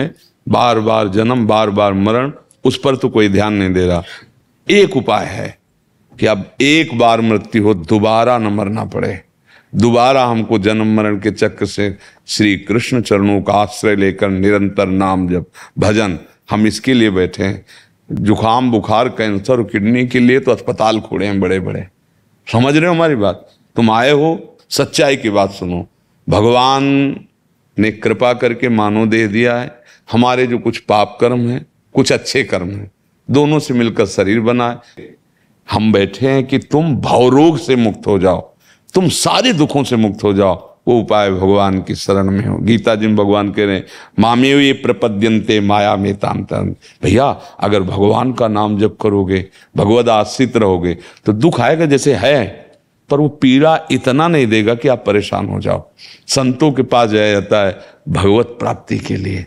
है बार बार जन्म बार बार मरण उस पर तो कोई ध्यान नहीं दे रहा एक उपाय है कि अब एक बार मृत्यु हो दोबारा न मरना पड़े दोबारा हमको जन्म मरण के चक्र से श्री कृष्ण चरणों का आश्रय लेकर निरंतर नाम जब भजन हम इसके लिए बैठे हैं जुखाम बुखार कैंसर और किडनी के लिए तो अस्पताल खोड़े हैं बड़े बड़े समझ रहे हो हमारी बात तुम आए हो सच्चाई की बात सुनो भगवान ने कृपा करके मानो दे दिया है हमारे जो कुछ पाप कर्म हैं कुछ अच्छे कर्म हैं दोनों से मिलकर शरीर बनाए हम बैठे हैं कि तुम भवरोग से मुक्त हो जाओ तुम सारे दुखों से मुक्त हो जाओ वो उपाय भगवान की शरण में हो गीता जी भगवान कह रहे हैं मामे ये प्रपद्यंते माया में ताम ताम भैया अगर भगवान का नाम जप करोगे भगवद आश्रित रहोगे तो दुख आएगा जैसे है पर वो पीड़ा इतना नहीं देगा कि आप परेशान हो जाओ संतों के पास जाया जाता है भगवत प्राप्ति के लिए